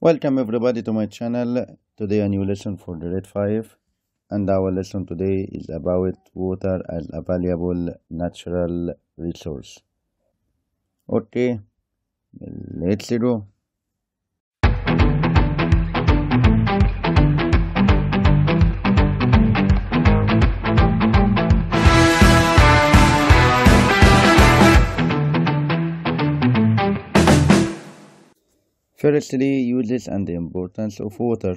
Welcome everybody to my channel. Today a new lesson for grade 5 and our lesson today is about water as a valuable natural resource. Okay, let's go. Firstly, uses and the importance of water.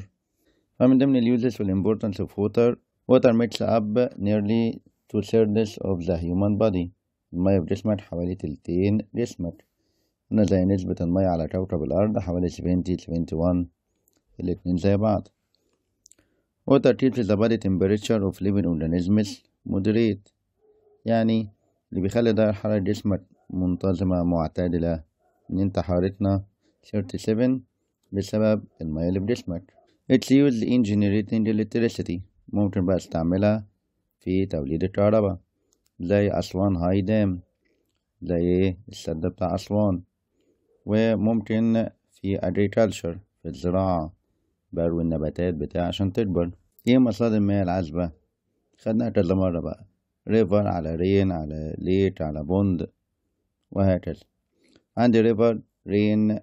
فمن ضمن ال uses وال importance of water, water makes up nearly two thirds of the human body. المية في جسمك حوالي تلتين جسمك. هنا زي نسبة المية على كوكب الأرض حوالي 70 71 الاتنين زي بعض. Water keeps the body temperature of living organisms moderate. يعني اللي بيخلي درجة حرارة جسمك منتظمة معتدلة. إن أنت حرارتنا 37 بسبب المية اللي بجسمك It's used in generating electricity ممكن بقى استعملها في توليد الكهرباء زي أسوان هاي دام زي السد بتاع أسوان وممكن في agriculture في الزراعة بروي النباتات بتاع عشان تكبر ايه مصادر المياه العذبة خدناها كذا مرة بقى ريفر على رين على ليت على بوند وهكذا عندي ريفر رين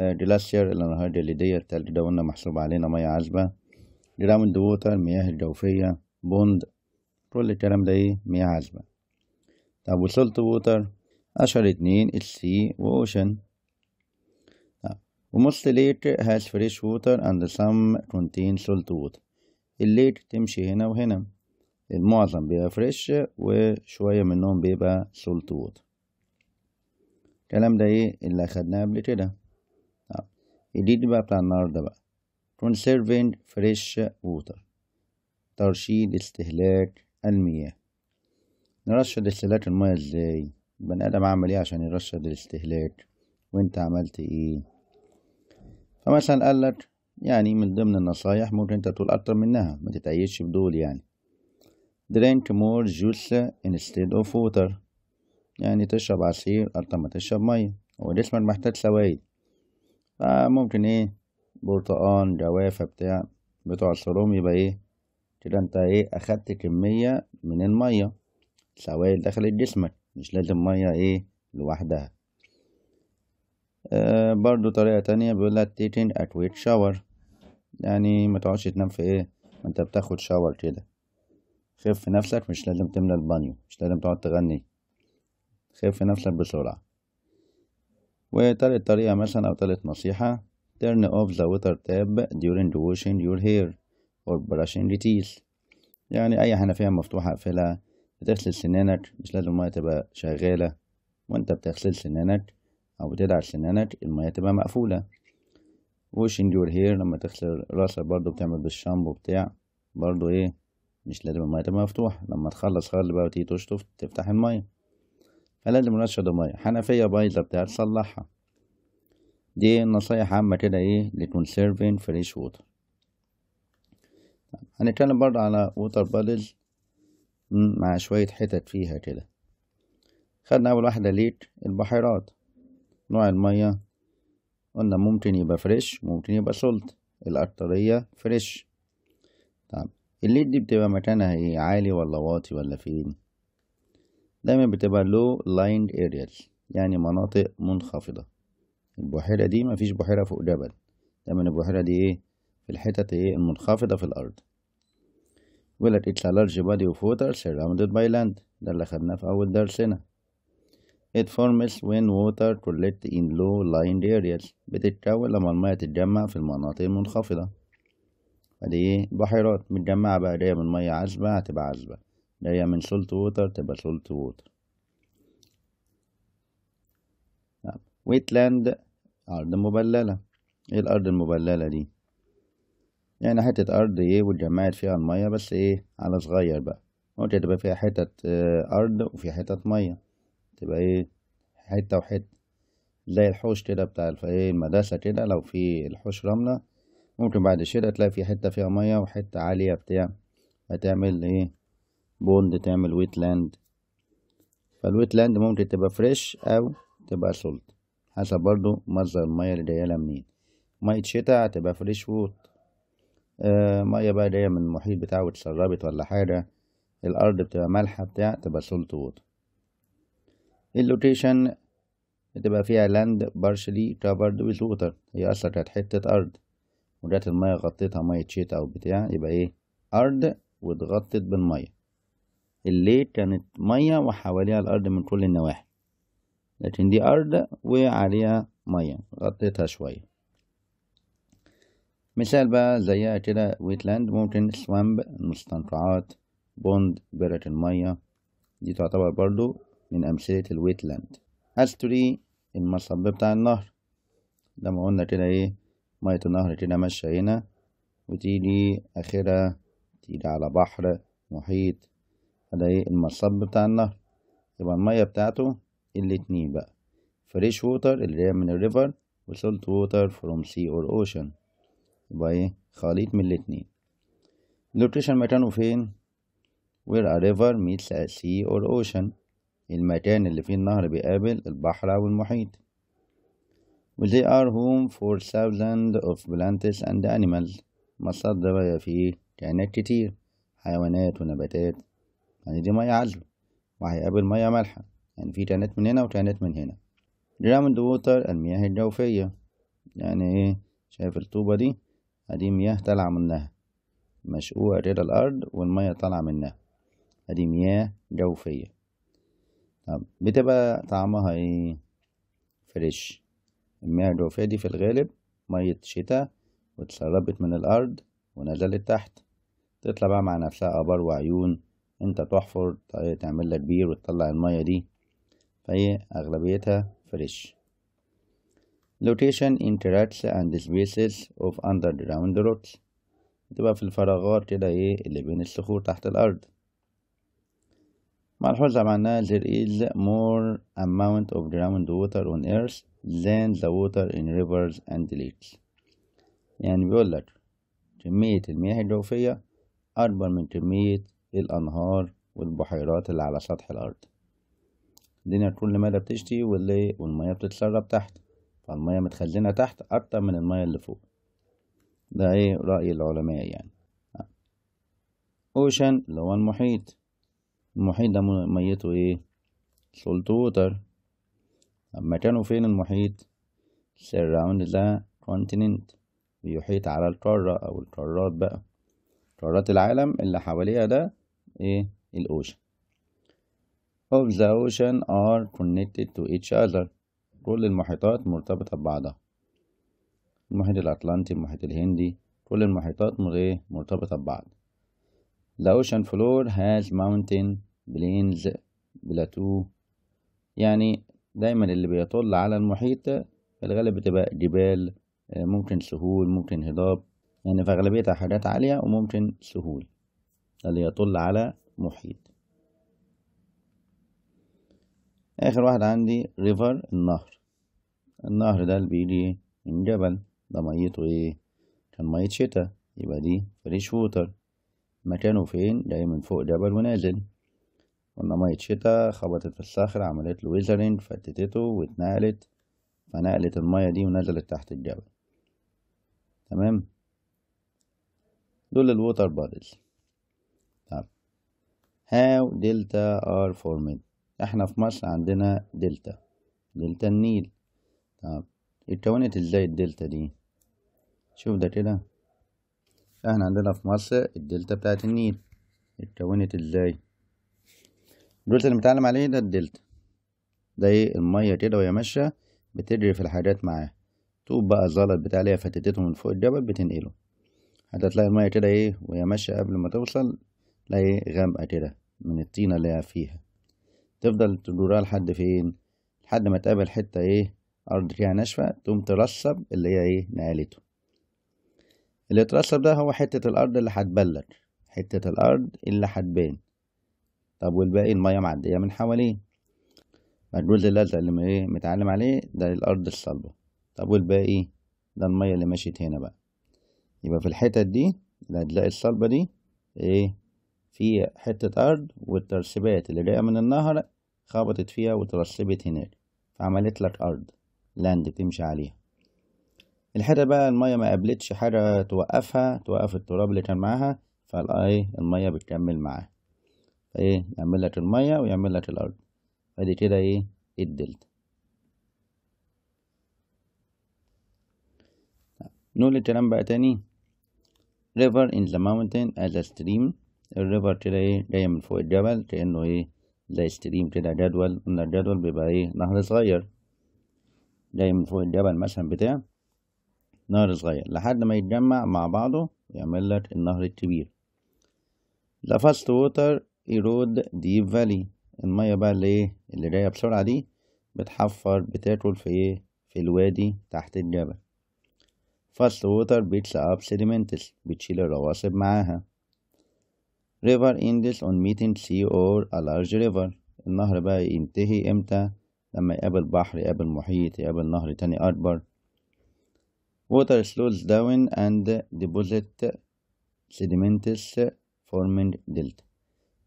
آه، ديلاسير اللي هو ديليدية ده دولنا محسوب علينا مية عذبة جرام ووتر مياه الجوفية بوند كل الكلام ده ايه مياه عذبة طب وسولت ووتر أشهر اتنين السي وأوشن آه، وموست ليك هاز فريش ووتر اند سم كونتين سولت ووتر الليك تمشي هنا وهنا المعظم بيبقى فريش وشوية منهم بيبقى سولت ووتر الكلام ده ايه اللي اخدناه قبل كده الجديد بقى بتاع النهاردة بقى conserving fresh water ترشيد استهلاك المياه نرشد استهلاك المياه ازاي بني ادم عمل ايه عشان يرشد الاستهلاك وانت عملت ايه فمثلا قالك يعني من ضمن النصايح ممكن انت تقول اكتر منها ما تتعيش بدول يعني drink more juice instead of water يعني تشرب عصير اكتر ما تشرب ميه هو جسمك محتاج سوائل فممكن ايه برتقان جوافة بتاع بتوع بتعصرهم يبقى ايه كده انت ايه اخدت كمية من المية سوائل دخلت جسمك مش لازم مية ايه لوحدها آه برضو طريقة تانية بيقولك تيكن اكويك شاور يعني ما تقعدش تنام في ايه انت بتاخد شاور كده خف نفسك مش لازم تملى البانيو مش لازم تقعد تغني خف نفسك بسرعة وتالت طريقة مثلا أو تالت نصيحة turn off the water tap during washing your hair or brushing your teeth يعني أي حنفية مفتوحة اقفلها بتغسل سنانك مش لازم المية تبقى شغالة وأنت بتغسل سنانك أو بتدعس سنانك المية تبقى مقفولة washing your hair لما تغسل راسك برضو بتعمل بالشامبو بتاع برضو إيه مش لازم المية تبقى مفتوحة لما تخلص خالص بقى وتيجي تشطف تفتح المية فلازم نرشده مية حنفية بايظة بتاع تصلحها دي نصايح عامة كده ايه لكونسيرفين فريش ووتر هنتكلم برضه على ووتر بادلز مع شوية حتت فيها كده خدنا أول واحدة ليك البحيرات نوع المية قلنا ممكن يبقى فريش ممكن يبقى سولت الأكترية فريش طب الليد دي بتبقى مكانها ايه عالي ولا واطي ولا فين دايما بتبقى لو لايند اريال يعني مناطق منخفضة البحيرة دي مفيش بحيرة فوق جبل دايما البحيرة دي ايه في الحتت ايه المنخفضة في الأرض ولد it's a large body of water surrounded by land ده اللي خدناه في أول درسنا It forms when water collect in low lined areas بتتكون لما المية تتجمع في المناطق المنخفضة فدي إيه؟ بحيرات متجمعة بقى جاية من مية عذبة هتبقى عذبة اللي هي من سولت ووتر تبقى سولت ووتر ويتلاند أرض مبللة ايه الأرض المبللة دي يعني حتة أرض ايه واتجمعت فيها المية بس ايه على صغير بقى ممكن تبقى فيها حتة آه، أرض وفي حتة مية تبقى ايه حتة وحتة زي الحوش كده بتاع ايه المدرسة كده لو في الحوش رملة ممكن بعد شدة تلاقي في حتة فيها مية وحتة عالية بتاع هتعمل ايه بوند تعمل ويت لاند فالويت لاند ممكن تبقى فريش أو تبقى سولت حسب برضو مصدر المية اللي جايلها منين مية شتا تبقى فريش ووت آه مية بقى جاية من المحيط بتاعه واتسربت ولا حاجة الأرض بتبقى مالحة بتاع تبقى سولت ووت اللوكيشن بتبقى فيها لاند بارشلي كفرد ويز ووتر هي أصلا كانت حتة أرض وجات المية غطيتها مية شتا أو بتاع يبقى إيه أرض واتغطت بالمية اللي كانت مية وحواليها الأرض من كل النواحي لكن دي أرض وعليها مية غطيتها شوية مثال بقى زيها كده ويتلاند ممكن سوامب مستنقعات بوند بئر المية دي تعتبر برضو من أمثلة الويتلاند أستوري المصب بتاع النهر زي ما قلنا كده إيه مية النهر كده ماشية هنا وتيجي آخرها تيجي على بحر محيط ده ايه المصب بتاع النهر يبقى المية بتاعته الاتنين بقى فريش ووتر اللي هي من الريفر وسولت ووتر فروم سي اور اوشن يبقى ايه خليط من الاتنين اللوكيشن مكانه فين وير ا ريفر ميتس ا سي اور اوشن المكان اللي فيه النهر بيقابل البحر او المحيط وذي ار هوم فور thousands of plants and animals مصدر بقى فيه كائنات كتير حيوانات ونباتات يعني دي مية عذبة وهيقابل مية مالحة يعني في تانات من هنا وتانات من هنا جراوند ووتر المياه الجوفية يعني ايه شايف الطوبة دي ادي مياه طالعة منها مشقوقة كده الأرض والمية طالعة منها ادي مياه جوفية طب بتبقى طعمها ايه فريش المياه الجوفية دي في الغالب مية شتاء واتسربت من الأرض ونزلت تحت تطلع بقى مع نفسها آبار وعيون انت تحفر طيب تعمل لك بير وتطلع المية دي فهي اغلبيتها فريش location interacts and spaces of underground rocks بتبقى في الفراغات كده ايه اللي بين الصخور تحت الارض ملحوظة معناها there is more amount of ground water on earth than the water in rivers and lakes يعني بيقول لك كمية المياه الجوفية أكبر من كمية الأنهار والبحيرات اللي على سطح الأرض الدنيا كل لمادة بتشتي واللي والمية بتتسرب تحت فالمية متخزنة تحت أكتر من المية اللي فوق ده إيه رأي العلماء يعني أوشن اللي هو المحيط المحيط ده ميته إيه ووتر أما كانوا فين المحيط سيراوند ذا كونتيننت بيحيط على القارة أو القارات بقى قارات العالم اللي حواليها ده ايه الاوشن of the ocean are connected to each other كل المحيطات مرتبطة ببعضها المحيط الأطلنطي المحيط الهندي كل المحيطات مرتبطة ببعض The ocean floor has mountain plains plateau يعني دايما اللي بيطل على المحيط في الغالب بتبقى جبال آه، ممكن سهول ممكن هضاب يعني في أغلبيتها حاجات عالية وممكن سهول اللي يطل على محيط آخر واحد عندي ريفر النهر النهر ده اللي بيجي من جبل ده ميته ايه كان مية شتا يبقى دي فريش ووتر مكانه فين جاي من فوق جبل ونازل قلنا مية شتا خبطت الصخر عملت له ويزرينج فتتته واتنقلت فنقلت المية دي ونزلت تحت الجبل تمام دول الووتر بادلز how delta are formed احنا في مصر عندنا دلتا دلتا النيل طب اتكونت ازاي الدلتا دي شوف ده كده احنا عندنا في مصر الدلتا بتاعت النيل اتكونت ازاي الدلتا اللي بنتعلم عليه ده الدلتا ده ايه الميه كده وهي ماشيه بتجري في الحاجات معاها طوب بقى الزلط بتاع اللي هي فتتته من فوق الجبل بتنقله هتلاقي الميه كده ايه وهي ماشيه قبل ما توصل ايه غامقة كده من الطينة اللي هي فيها تفضل تدورها لحد فين لحد ما تقابل حتة ايه أرض فيها ناشفة تقوم ترسب اللي هي ايه نقلته اللي اترسب ده هو حتة الأرض اللي هتبلد حتة الأرض اللي هتبان طب والباقي المية معدية من حواليه الجزء الأزرق اللي ايه متعلم عليه ده الأرض الصلبة طب والباقي ده المية اللي مشيت هنا بقى يبقى في الحتت دي اللي هتلاقي الصلبة دي ايه في حتة أرض والترسبات اللي جاية من النهر خبطت فيها وترسبت هناك فعملت لك أرض لاند تمشي عليها الحتة بقى المية ما قابلتش حاجة توقفها توقف التراب اللي كان معاها فالأي المية بتكمل معاها فإيه يعمل لك المية ويعمل لك الأرض فدي كده إيه الدلتا نقول الكلام بقى تاني river in the mountain as a stream الريفر كده ايه جاية من فوق الجبل كأنه ايه زي ستريم كده جدول قلنا الجدول بيبقى ايه نهر صغير جاي من فوق الجبل مثلا بتاع نهر صغير لحد ما يتجمع مع بعضه يعمل لك النهر الكبير ذا فاست ووتر ايرود ديب فالي المية بقى اللي ايه اللي جاية بسرعة دي بتحفر بتاكل في ايه في الوادي تحت الجبل فاست ووتر بيتس اب سيديمنتس بتشيل الرواسب معاها river إندس on meeting sea or a large river النهر بقى ينتهي امتى لما يقابل بحر يقابل محيط يقابل نهر تاني اكبر water slows down and deposit sediments forming delta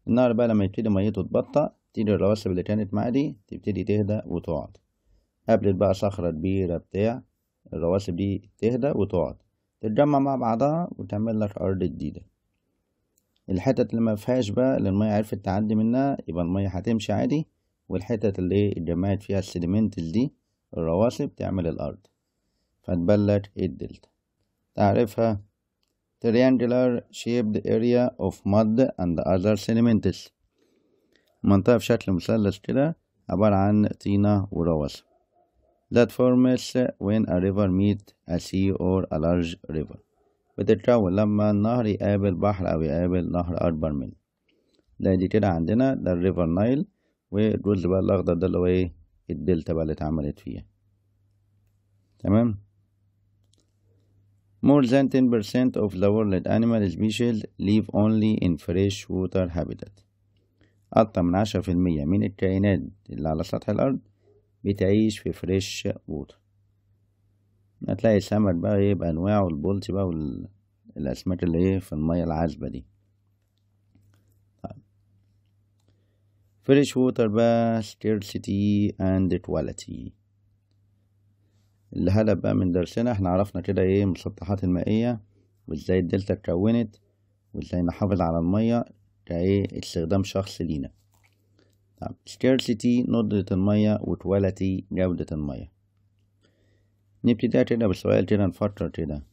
النهر بقى لما يبتدي ميته تبطأ تبتدي الرواسب اللي كانت معاه دي تبتدي تهدى وتقعد قابلت بقى صخرة كبيرة بتاع الرواسب دي تهدى وتقعد تتجمع مع بعضها وتعمل لك أرض جديدة الحتت اللي ما فيهاش بقى اللي المية عرفت تعدي منها يبقى المية هتمشي عادي والحتت اللي اتجمعت فيها السediمنتس دي الرواسب تعمل الأرض فتبلد ايه الدلتا تعرفها triangular shaped area of mud and other sediments منطقة في شكل مثلث كده عبارة عن طينة ورواسب that forms when a river meets a sea or a large river بتتكون لما النهر يقابل بحر أو يقابل نهر أكبر منه ده دي كده عندنا ده الريفر نايل والرز بقى الأخضر ده اللي هو إيه الدلتا بقى اللي اتعملت فيها تمام More than 10% of the world animal species live only in fresh water habitat. أكتر من عشرة في المية من الكائنات اللي على سطح الأرض بتعيش في fresh water هتلاقي السمك بقى ايه بأنواعه البولتي بقى والأسماك اللي ايه في المية العذبة دي فريش طيب. ووتر بقى سكيرسيتي اند كواليتي الهدف بقى من درسنا احنا عرفنا كده ايه المسطحات المائية وازاي الدلتا اتكونت وازاي نحافظ على المية كايه استخدام شخص لينا طب سكيرسيتي ندرة المية وكواليتي جودة المية Niptida كده بالسؤال كده نفكر كده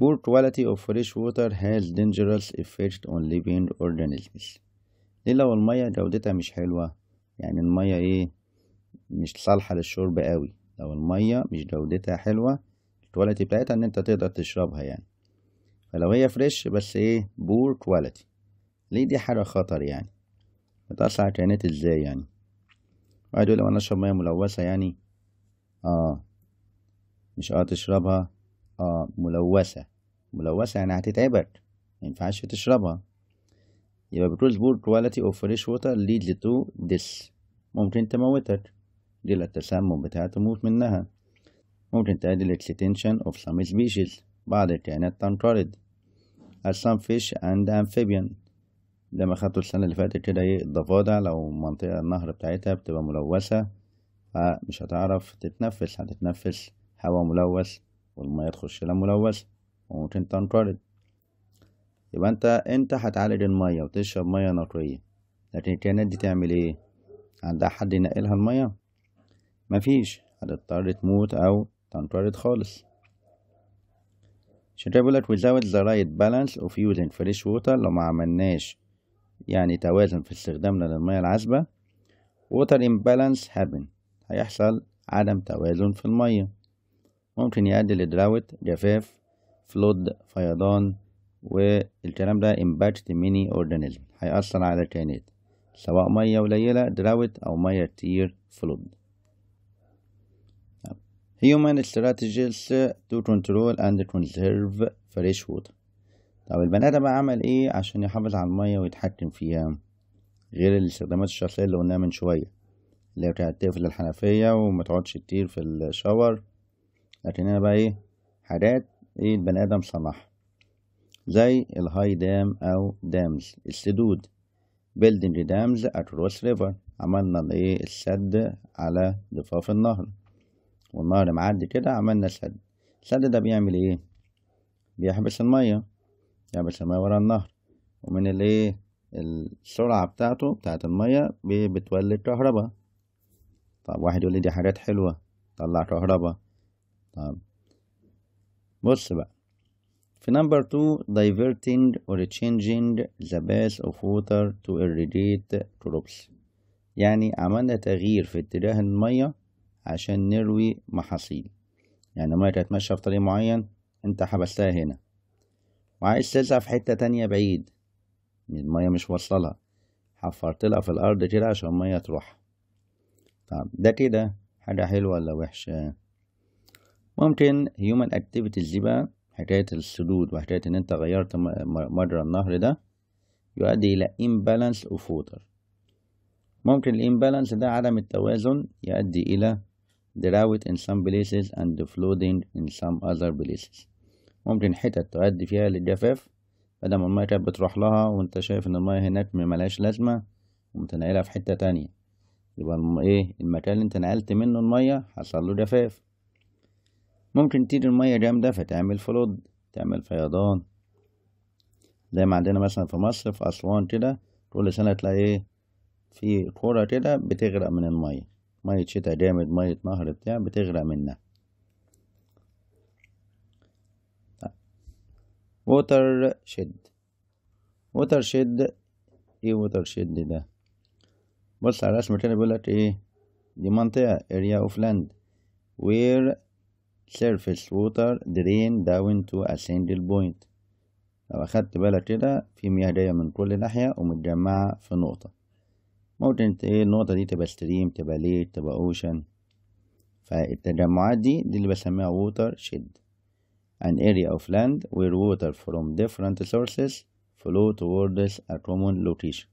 Poor quality of fresh water has dangerous effect on living organisms ليه لو المية جودتها مش حلوة يعني المية ايه مش صالحة للشرب قوي لو المية مش جودتها حلوة الكواليتي بتاعتها ان انت تقدر تشربها يعني فلو هي فريش بس ايه بور كواليتي ليه دي حاجة خطر يعني بتأثر على الكائنات ازاي يعني واحد يقول لو انا اشرب مية ملوثة يعني اه مش اه تشربها اه ملوثة ملوثة يعني هتتعبك مينفعش تشربها يبقى بتقول poor quality of fresh water leads to this ممكن تموتك دي التسمم بتاعها تموت منها ممكن تؤدي للextinction of some species بعض الكائنات تنقرض as some fish and amphibian زي ما خدتوا السنة اللي فاتت كده ايه الضفادع لو منطقة النهر بتاعتها بتبقى ملوثة فمش هتعرف تتنفس هتتنفس هواء ملوث والمية تخش لها ملوث وممكن تنقرض يبقى انت انت هتعالج المية وتشرب مية نقية لكن الكائنات دي تعمل ايه عندها حد ينقلها المية مفيش هتضطر تموت او تنقرض خالص عشان كده بيقولك without ذا رايت بالانس اوف يوزنج فريش ووتر لو ما عملناش يعني توازن في استخدامنا للمية العذبة ووتر imbalance هابن هيحصل عدم توازن في المية ممكن يؤدي لدراوت جفاف فلود فيضان والكلام ده امباكت ميني اورجانيزم هيأثر على الكائنات سواء مية قليلة دراوت أو مية كتير فلود human strategies to control and conserve fresh water طب البني آدم عمل إيه عشان يحافظ على المية ويتحكم فيها غير الاستخدامات الشخصية اللي قلناها من شوية اللي هي بتاعت تقفل الحنفية ومتقعدش كتير في الشاور لكن هنا بقى ايه حاجات ايه البني ادم صنعها زي الهاي دام او دامز السدود بيلدينج دامز اكروس ريفر عملنا الايه السد على ضفاف النهر والنهر معدي كده عملنا سد السد ده بيعمل ايه بيحبس الميه يحبس الميه ورا النهر ومن الايه السرعة بتاعته بتاعت المية بتولد كهرباء طب واحد يقول لي دي حاجات حلوة طلع كهرباء طيب بص بقى في نمبر تو diverting or changing the path of water to irrigate crops يعني عملنا تغيير في اتجاه المية عشان نروي محاصيل يعني المية كانت ماشية في طريق معين انت حبستها هنا وعايز تزرع في حتة تانية بعيد المية مش واصلها حفرت لها في الأرض كده عشان المية تروح طب ده كده حاجة حلوة ولا وحشة ممكن هيومن اكتيفيتيز دي بقى حكاية السدود وحكاية إن أنت غيرت مجرى النهر ده يؤدي إلى imbalance of water ممكن الامبالانس ده عدم التوازن يؤدي إلى drought in some places and flooding in some other places ممكن حتت تؤدي فيها للجفاف بدل ما المايه كانت بتروح لها وانت شايف ان المايه هناك ملهاش لازمة ومتنقلها في حتة تانية يبقى ايه المكان اللي انت نقلت منه المايه حصل له جفاف ممكن تيجي المية جامدة فتعمل فلود تعمل فيضان زي ما عندنا مثلا في مصر في أسوان كده كل سنة تلاقي إيه في قرى كده بتغرق من المية مية شتا جامد مية نهر بتاع بتغرق منها ووتر شد ووتر شد ايه ووتر شد ده بص على الرسم كده بيقولك ايه دي منطقة اريا اوف لاند وير surface water drain down to a single point لو أخدت بالك كده في مياه جاية من كل ناحية ومتجمعة في نقطة ممكن ايه النقطة دي تبقى ستريم تبقى ليك تبقى أوشن فالتجمعات دي دي اللي بسميها water shed an area of land where water from different sources flow towards a common location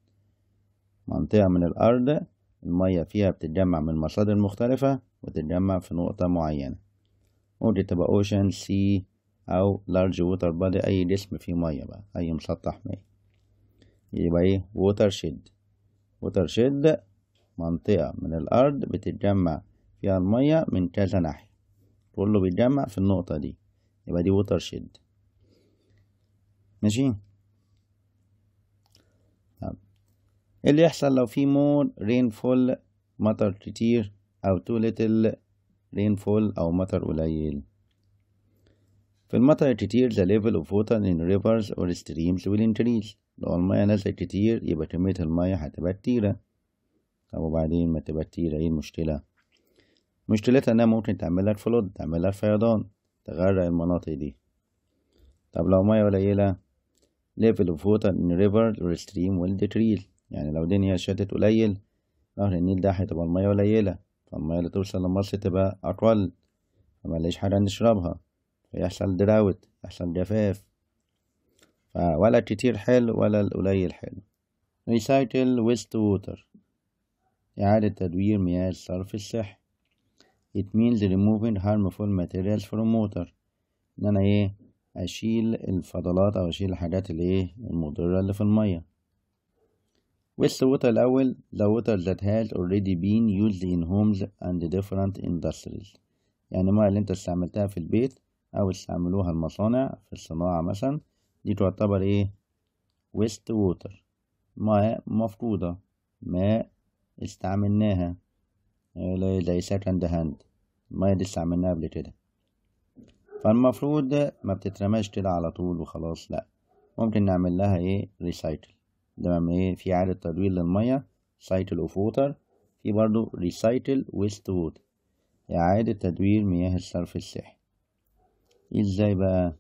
منطقة من الأرض المية فيها بتتجمع من مصادر مختلفة وتتجمع في نقطة معينة ممكن تبقى اوشن سي او لارج ووتر بادي اي جسم فيه ميه بقى اي مسطح ميه يبقى ايه ووتر شيد ووتر شيد منطقه من الارض بتتجمع فيها الميه من كذا ناحيه كله بيتجمع في النقطه دي يبقى دي ووتر شيد ماشي طب ايه اللي يحصل لو في مور رين فول مطر كتير او تو ليتل rainfall أو مطر قليل في المطر الكتير the level of water in rivers or streams will increase لو المايه نزلت كتير يبقى كمية المايه هتبقى كتيرة طب وبعدين ما تبقى كتيرة ايه المشكلة مشكلتها انها ممكن تعملها فلود تعملها فيضان تغرق المناطق دي طب لو مايه قليلة level of water in rivers or streams will decrease يعني لو الدنيا شتت قليل نهر النيل ده هتبقى المايه قليلة فالمية اللي توصل لمصر تبقى أقل ليش حاجة نشربها فيحصل دراوت يحصل جفاف فولا كتير حلو ولا القليل حلو ريسايكل ويست ووتر إعادة تدوير مياه الصرف الصحي it means removing harmful materials from water إن أنا إيه أشيل الفضلات أو أشيل الحاجات اللي إيه المضرة اللي في المياه Waste water الأول the water that has already been used in homes and different industries يعني ما اللي انت استعملتها في البيت أو استعملوها المصانع في الصناعة مثلا دي تعتبر ايه waste water ماء مفقودة ماء استعملناها زي second hand ماء دي استعملناها قبل كده فالمفروض ما بتترماش كده على طول وخلاص لأ ممكن نعمل لها ايه ريسايكل تمام ايه في إعادة تدوير للمية سايكل اوف ووتر في برضو ريسايتل ويست ووتر إعادة تدوير مياه الصرف الصحي ازاي بقى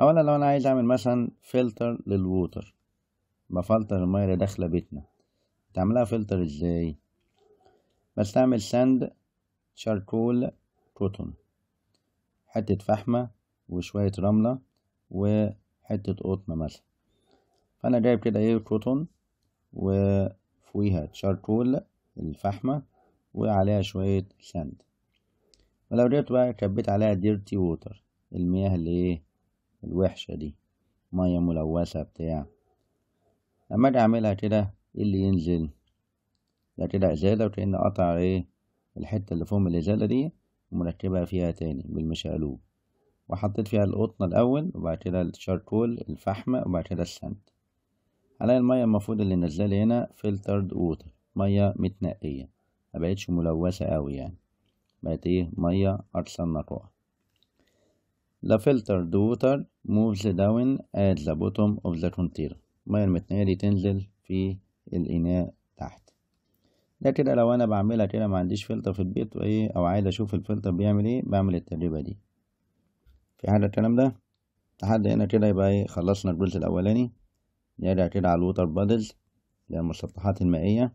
اولا لو انا عايز اعمل مثلا فلتر للووتر بفلتر المية اللي داخلة بيتنا تعملها فلتر ازاي بستعمل ساند شاركول كوتون حتة فحمة وشوية رملة وحتة قطن مثلا فأنا جايب كده إيه كوتون وفويها تشاركول الفحمة وعليها شوية ساند ولو جبت بقى كبيت عليها ديرتي ووتر المياه اللي إيه الوحشة دي مية ملوثة بتاع لما أجي أعملها كده إيه اللي ينزل ده كده إزالة وكأن قطع إيه الحتة اللي فوق الإزالة دي ومركبها فيها تاني بالمشقلوب وحطيت فيها القطن الأول وبعد كده الشاركول الفحمة وبعد كده السند هلاقي المية المفروض اللي نازلالي هنا فلترد ووتر مية متنقية مبقتش ملوثة أوي يعني بقت ايه مية أكثر نقاء The filtered water moves down at the bottom of the container المية المتنقية دي تنزل في الإناء تحت ده كده لو أنا بعملها كده معنديش فلتر في البيت وإيه أو عايز أشوف الفلتر بيعمل إيه بعمل التجربة دي في حاجة الكلام ده لحد هنا كده يبقى إيه خلصنا الجزء الأولاني نراجع كده على الوتر بادلز اللي هي المسطحات المائية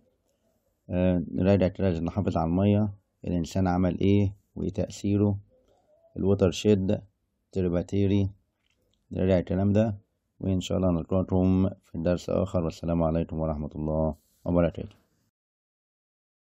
آه نراجع كده عشان نحافظ على المية الإنسان عمل إيه وإيه تأثيره الوتر شيد تريباتيري نراجع الكلام ده وإن شاء الله نلقاكم في درس آخر والسلام عليكم ورحمة الله وبركاته